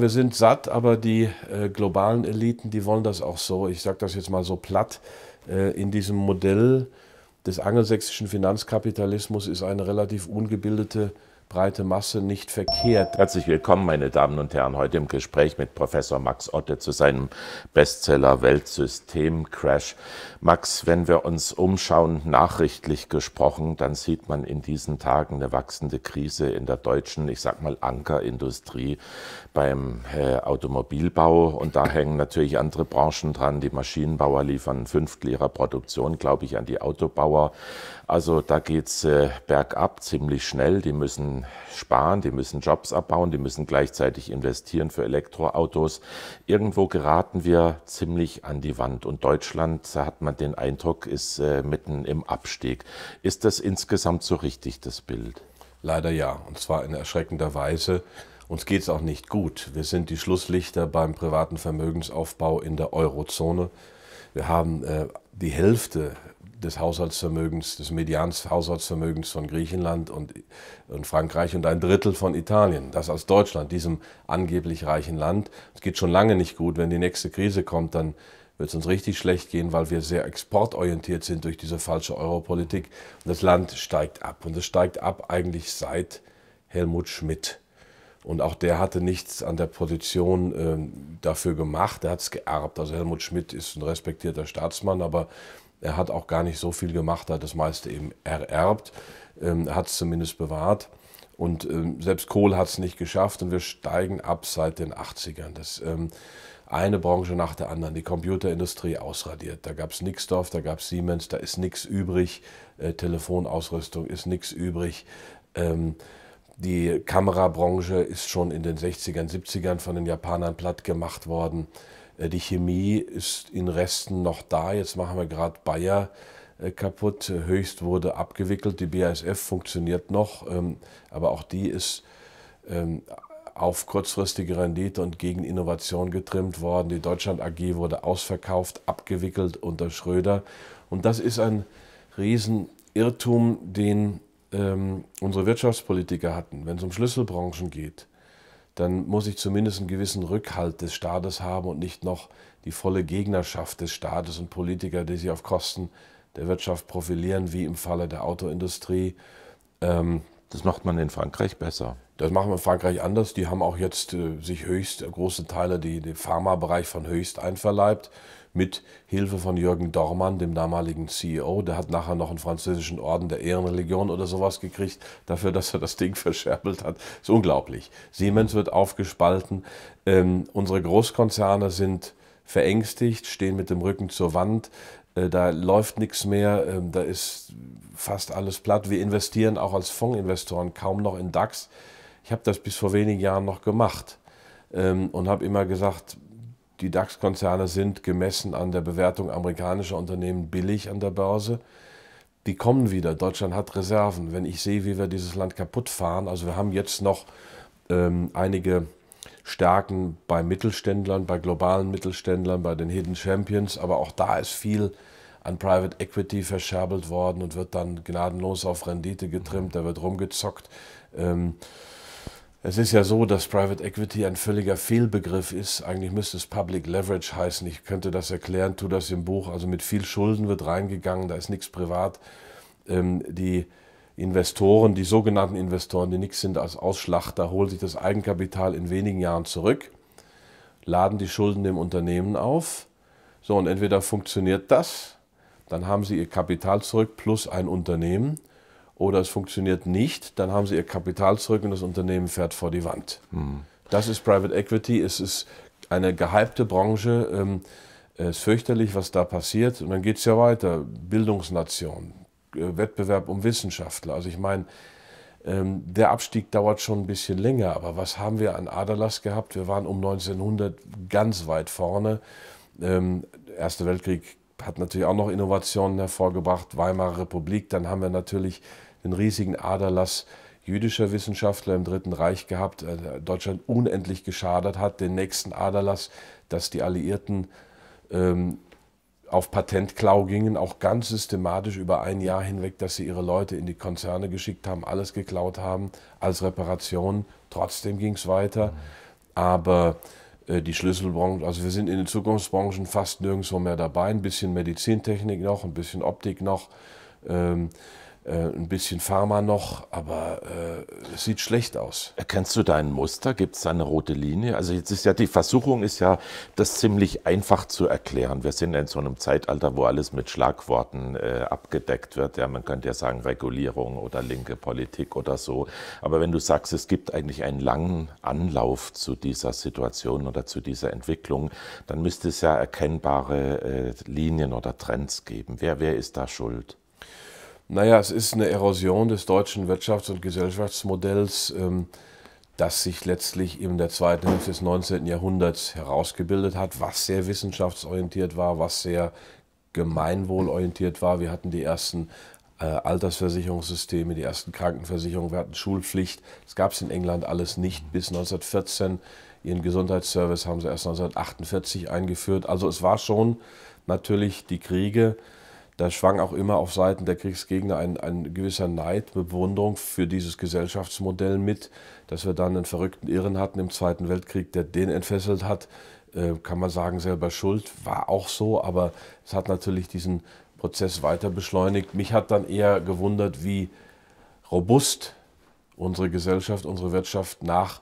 Wir sind satt, aber die äh, globalen Eliten, die wollen das auch so, ich sage das jetzt mal so platt, äh, in diesem Modell des angelsächsischen Finanzkapitalismus ist eine relativ ungebildete breite Masse nicht verkehrt. Herzlich willkommen, meine Damen und Herren, heute im Gespräch mit Professor Max Otte zu seinem Bestseller Weltsystem Crash. Max, wenn wir uns umschauen, nachrichtlich gesprochen, dann sieht man in diesen Tagen eine wachsende Krise in der deutschen, ich sag mal, Ankerindustrie beim äh, Automobilbau. Und da hängen natürlich andere Branchen dran. Die Maschinenbauer liefern ein Fünftel ihrer Produktion, glaube ich, an die Autobauer. Also da geht's äh, bergab ziemlich schnell. Die müssen sparen, die müssen Jobs abbauen, die müssen gleichzeitig investieren für Elektroautos. Irgendwo geraten wir ziemlich an die Wand und Deutschland, da hat man den Eindruck, ist äh, mitten im Abstieg. Ist das insgesamt so richtig, das Bild? Leider ja, und zwar in erschreckender Weise. Uns geht es auch nicht gut. Wir sind die Schlusslichter beim privaten Vermögensaufbau in der Eurozone. Wir haben äh, die Hälfte des Haushaltsvermögens, des Medians Haushaltsvermögens von Griechenland und, und Frankreich und ein Drittel von Italien. Das aus Deutschland, diesem angeblich reichen Land. Es geht schon lange nicht gut. Wenn die nächste Krise kommt, dann wird es uns richtig schlecht gehen, weil wir sehr exportorientiert sind durch diese falsche Europolitik. Und das Land steigt ab. Und es steigt ab eigentlich seit Helmut Schmidt. Und auch der hatte nichts an der Position äh, dafür gemacht. Er hat es geerbt. Also Helmut Schmidt ist ein respektierter Staatsmann, aber er hat auch gar nicht so viel gemacht, hat das meiste eben ererbt, ähm, hat es zumindest bewahrt. Und ähm, selbst Kohl hat es nicht geschafft und wir steigen ab seit den 80ern. Das, ähm, eine Branche nach der anderen, die Computerindustrie ausradiert. Da gab es Nixdorf, da gab es Siemens, da ist nichts übrig. Äh, Telefonausrüstung ist nichts übrig. Ähm, die Kamerabranche ist schon in den 60ern, 70ern von den Japanern platt gemacht worden. Äh, die Chemie ist in Resten noch da. Jetzt machen wir gerade Bayer äh, kaputt. Höchst wurde abgewickelt. Die BASF funktioniert noch, ähm, aber auch die ist ähm, auf kurzfristige Rendite und gegen Innovation getrimmt worden. Die Deutschland AG wurde ausverkauft, abgewickelt unter Schröder. Und das ist ein Riesenirrtum, den ähm, unsere Wirtschaftspolitiker hatten, wenn es um Schlüsselbranchen geht dann muss ich zumindest einen gewissen Rückhalt des Staates haben und nicht noch die volle Gegnerschaft des Staates und Politiker, die sich auf Kosten der Wirtschaft profilieren, wie im Falle der Autoindustrie. Ähm, das macht man in Frankreich besser. Das machen wir in Frankreich anders. Die haben auch jetzt äh, sich höchst, äh, große Teile, die, den Pharmabereich von höchst einverleibt, mit Hilfe von Jürgen Dormann, dem damaligen CEO. Der hat nachher noch einen französischen Orden der Ehrenlegion oder sowas gekriegt, dafür, dass er das Ding verscherbelt hat. Ist unglaublich. Siemens wird aufgespalten. Ähm, unsere Großkonzerne sind verängstigt, stehen mit dem Rücken zur Wand äh, da läuft nichts mehr, ähm, da ist fast alles platt. Wir investieren auch als Fondsinvestoren kaum noch in DAX. Ich habe das bis vor wenigen Jahren noch gemacht ähm, und habe immer gesagt, die DAX-Konzerne sind gemessen an der Bewertung amerikanischer Unternehmen billig an der Börse. Die kommen wieder. Deutschland hat Reserven. Wenn ich sehe, wie wir dieses Land kaputt fahren, also wir haben jetzt noch ähm, einige Stärken bei Mittelständlern, bei globalen Mittelständlern, bei den Hidden Champions, aber auch da ist viel an Private Equity verscherbelt worden und wird dann gnadenlos auf Rendite getrimmt, da wird rumgezockt. Ähm, es ist ja so, dass Private Equity ein völliger Fehlbegriff ist. Eigentlich müsste es Public Leverage heißen. Ich könnte das erklären, tu das im Buch. Also mit viel Schulden wird reingegangen, da ist nichts privat. Ähm, die Investoren, die sogenannten Investoren, die nichts sind als Ausschlachter, holen sich das Eigenkapital in wenigen Jahren zurück, laden die Schulden dem Unternehmen auf. So, und entweder funktioniert das, dann haben sie ihr Kapital zurück plus ein Unternehmen oder es funktioniert nicht, dann haben sie ihr Kapital zurück und das Unternehmen fährt vor die Wand. Mhm. Das ist Private Equity, es ist eine gehypte Branche. Ähm, es ist fürchterlich, was da passiert. Und dann geht es ja weiter. Bildungsnation, äh, Wettbewerb um Wissenschaftler. Also ich meine, ähm, der Abstieg dauert schon ein bisschen länger, aber was haben wir an Aderlass gehabt? Wir waren um 1900 ganz weit vorne. Ähm, Erster Weltkrieg hat natürlich auch noch Innovationen hervorgebracht, Weimarer Republik, dann haben wir natürlich den riesigen Aderlass jüdischer Wissenschaftler im Dritten Reich gehabt, äh, Deutschland unendlich geschadet hat, den nächsten Aderlass, dass die Alliierten ähm, auf Patentklau gingen, auch ganz systematisch über ein Jahr hinweg, dass sie ihre Leute in die Konzerne geschickt haben, alles geklaut haben als Reparation. Trotzdem ging es weiter. Aber äh, die Schlüsselbranchen. Also wir sind in den Zukunftsbranchen fast nirgendwo mehr dabei. Ein bisschen Medizintechnik noch, ein bisschen Optik noch. Ähm, äh, ein bisschen Pharma noch, aber äh, es sieht schlecht aus. Erkennst du da ein Muster? Gibt es da eine rote Linie? Also jetzt ist ja die Versuchung ist ja, das ziemlich einfach zu erklären. Wir sind ja in so einem Zeitalter, wo alles mit Schlagworten äh, abgedeckt wird. Ja, man könnte ja sagen Regulierung oder linke Politik oder so. Aber wenn du sagst, es gibt eigentlich einen langen Anlauf zu dieser Situation oder zu dieser Entwicklung, dann müsste es ja erkennbare äh, Linien oder Trends geben. Wer, wer ist da schuld? Naja, es ist eine Erosion des deutschen Wirtschafts- und Gesellschaftsmodells, ähm, das sich letztlich in der zweiten Hälfte des 19. Jahrhunderts herausgebildet hat, was sehr wissenschaftsorientiert war, was sehr gemeinwohlorientiert war. Wir hatten die ersten äh, Altersversicherungssysteme, die ersten Krankenversicherungen, wir hatten Schulpflicht. Das gab es in England alles nicht bis 1914. Ihren Gesundheitsservice haben sie erst 1948 eingeführt. Also es war schon natürlich die Kriege, da schwang auch immer auf Seiten der Kriegsgegner ein, ein gewisser Neid, Bewunderung für dieses Gesellschaftsmodell mit, dass wir dann einen verrückten Irren hatten im Zweiten Weltkrieg, der den entfesselt hat, äh, kann man sagen, selber schuld, war auch so, aber es hat natürlich diesen Prozess weiter beschleunigt. Mich hat dann eher gewundert, wie robust unsere Gesellschaft, unsere Wirtschaft nach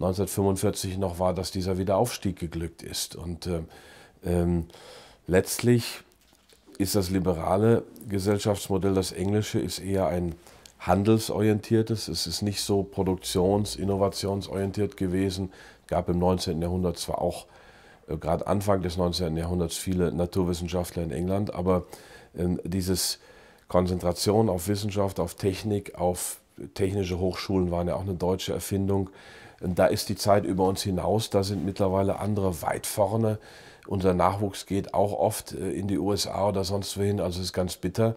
1945 noch war, dass dieser Wiederaufstieg geglückt ist. Und äh, ähm, letztlich ist das liberale Gesellschaftsmodell, das englische, ist eher ein handelsorientiertes. Es ist nicht so produktions-, innovationsorientiert gewesen. Es gab im 19. Jahrhundert zwar auch, äh, gerade Anfang des 19. Jahrhunderts, viele Naturwissenschaftler in England, aber äh, dieses Konzentration auf Wissenschaft, auf Technik, auf technische Hochschulen waren ja auch eine deutsche Erfindung. Da ist die Zeit über uns hinaus, da sind mittlerweile andere weit vorne. Unser Nachwuchs geht auch oft äh, in die USA oder sonst wohin, also ist ganz bitter.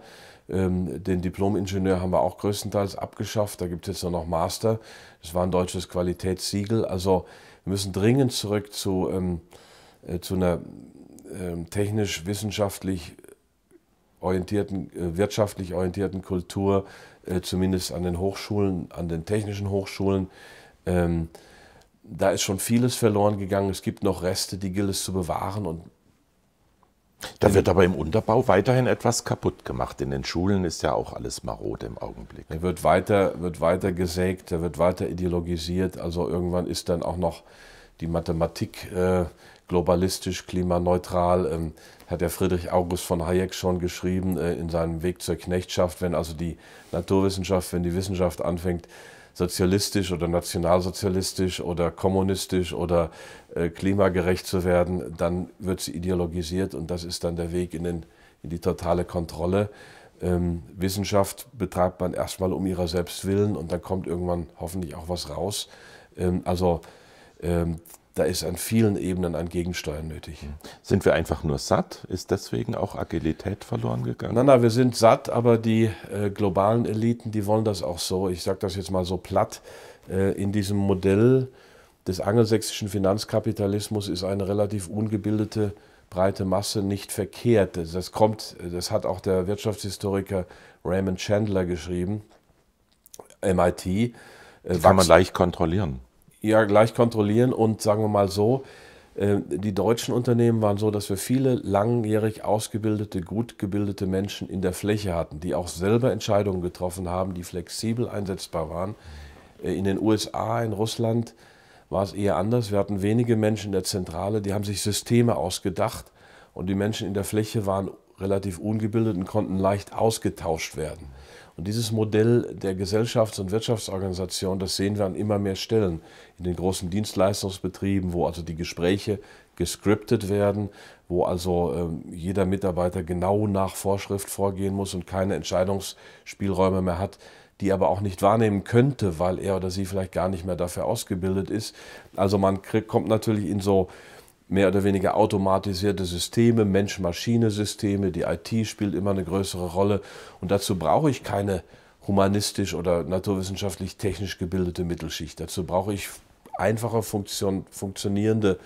Ähm, den Diplomingenieur haben wir auch größtenteils abgeschafft, da gibt es jetzt nur noch Master. Das war ein deutsches Qualitätssiegel. Also wir müssen dringend zurück zu, ähm, äh, zu einer ähm, technisch-wissenschaftlich orientierten, äh, wirtschaftlich orientierten Kultur, äh, zumindest an den Hochschulen, an den technischen Hochschulen. Ähm, da ist schon vieles verloren gegangen. Es gibt noch Reste, die gilt es zu bewahren und da wird aber im Unterbau weiterhin etwas kaputt gemacht. In den Schulen ist ja auch alles marode im Augenblick. Er wird weiter, wird weiter gesägt, er wird weiter ideologisiert. Also irgendwann ist dann auch noch die Mathematik äh, globalistisch, klimaneutral. Ähm, hat der Friedrich August von Hayek schon geschrieben äh, in seinem Weg zur Knechtschaft. Wenn also die Naturwissenschaft, wenn die Wissenschaft anfängt, sozialistisch oder nationalsozialistisch oder kommunistisch oder äh, klimagerecht zu werden, dann wird sie ideologisiert und das ist dann der Weg in, den, in die totale Kontrolle. Ähm, Wissenschaft betreibt man erstmal um ihrer selbst willen und dann kommt irgendwann hoffentlich auch was raus. Ähm, also ähm, da ist an vielen Ebenen ein Gegensteuer nötig. Hm. Sind wir einfach nur satt? Ist deswegen auch Agilität verloren gegangen? Nein, nein, wir sind satt, aber die äh, globalen Eliten, die wollen das auch so, ich sage das jetzt mal so platt, äh, in diesem Modell des angelsächsischen Finanzkapitalismus ist eine relativ ungebildete breite Masse nicht verkehrt. Das kommt, das hat auch der Wirtschaftshistoriker Raymond Chandler geschrieben, MIT. Äh, die kann man leicht kontrollieren ja gleich kontrollieren und sagen wir mal so, äh, die deutschen Unternehmen waren so, dass wir viele langjährig ausgebildete, gut gebildete Menschen in der Fläche hatten, die auch selber Entscheidungen getroffen haben, die flexibel einsetzbar waren. Äh, in den USA, in Russland war es eher anders. Wir hatten wenige Menschen in der Zentrale, die haben sich Systeme ausgedacht und die Menschen in der Fläche waren relativ ungebildeten konnten leicht ausgetauscht werden. Und dieses Modell der Gesellschafts- und Wirtschaftsorganisation, das sehen wir an immer mehr Stellen in den großen Dienstleistungsbetrieben, wo also die Gespräche gescriptet werden, wo also ähm, jeder Mitarbeiter genau nach Vorschrift vorgehen muss und keine Entscheidungsspielräume mehr hat, die aber auch nicht wahrnehmen könnte, weil er oder sie vielleicht gar nicht mehr dafür ausgebildet ist. Also man kriegt, kommt natürlich in so mehr oder weniger automatisierte Systeme, Mensch-Maschine-Systeme, die IT spielt immer eine größere Rolle. Und dazu brauche ich keine humanistisch oder naturwissenschaftlich-technisch gebildete Mittelschicht. Dazu brauche ich einfache, funktion funktionierende,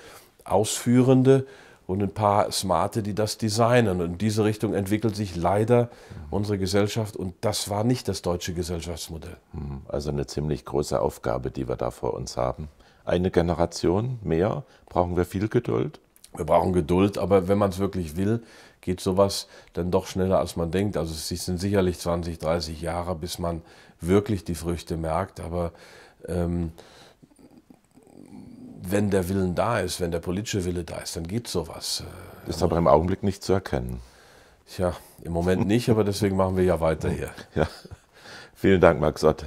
ausführende, und ein paar Smarte, die das designen. Und in diese Richtung entwickelt sich leider unsere Gesellschaft und das war nicht das deutsche Gesellschaftsmodell. Hm, also eine ziemlich große Aufgabe, die wir da vor uns haben. Eine Generation mehr, brauchen wir viel Geduld? Wir brauchen Geduld, aber wenn man es wirklich will, geht sowas dann doch schneller, als man denkt. Also es sind sicherlich 20, 30 Jahre, bis man wirklich die Früchte merkt, aber... Ähm, wenn der Willen da ist, wenn der politische Wille da ist, dann geht sowas. Äh, ist aber im Augenblick nicht zu erkennen. Tja, im Moment nicht, aber deswegen machen wir ja weiter hier. Ja. Vielen Dank, Max Otte.